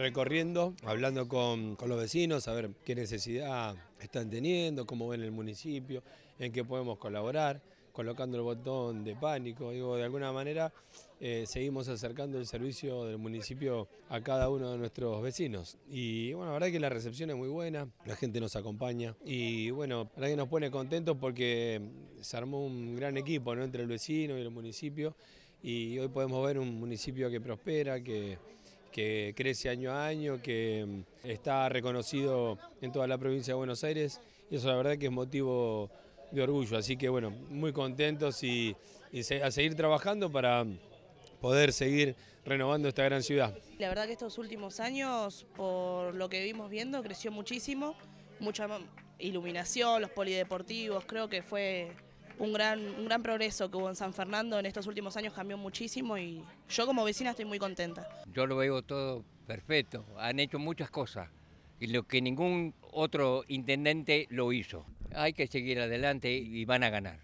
recorriendo, hablando con, los vecinos, a ver qué necesidad están teniendo, cómo ven el municipio, en qué podemos colaborar, colocando el botón de pánico. Digo, de alguna manera eh, seguimos acercando el servicio del municipio a cada uno de nuestros vecinos. Y bueno, la verdad es que la recepción es muy buena, la gente nos acompaña y bueno, la verdad nos pone contentos porque se armó un gran equipo ¿no? entre el vecino y el municipio y hoy podemos ver un municipio que prospera, que que crece año a año, que mm, está reconocido en toda la provincia de Buenos Aires y eso la verdad que es motivo de orgullo. Así que bueno, muy contentos y, a seguir trabajando para mm, poder seguir renovando esta gran ciudad. La verdad que estos últimos años, por lo que vimos viendo, creció muchísimo, mucha mm, iluminación, los polideportivos, creo que fue un gran, un gran progreso que hubo en San Fernando en estos últimos años, cambió muchísimo y yo como vecina estoy muy contenta. Yo lo veo todo perfecto, han hecho muchas cosas y lo que ningún otro intendente lo hizo. Hay que seguir adelante y van a ganar.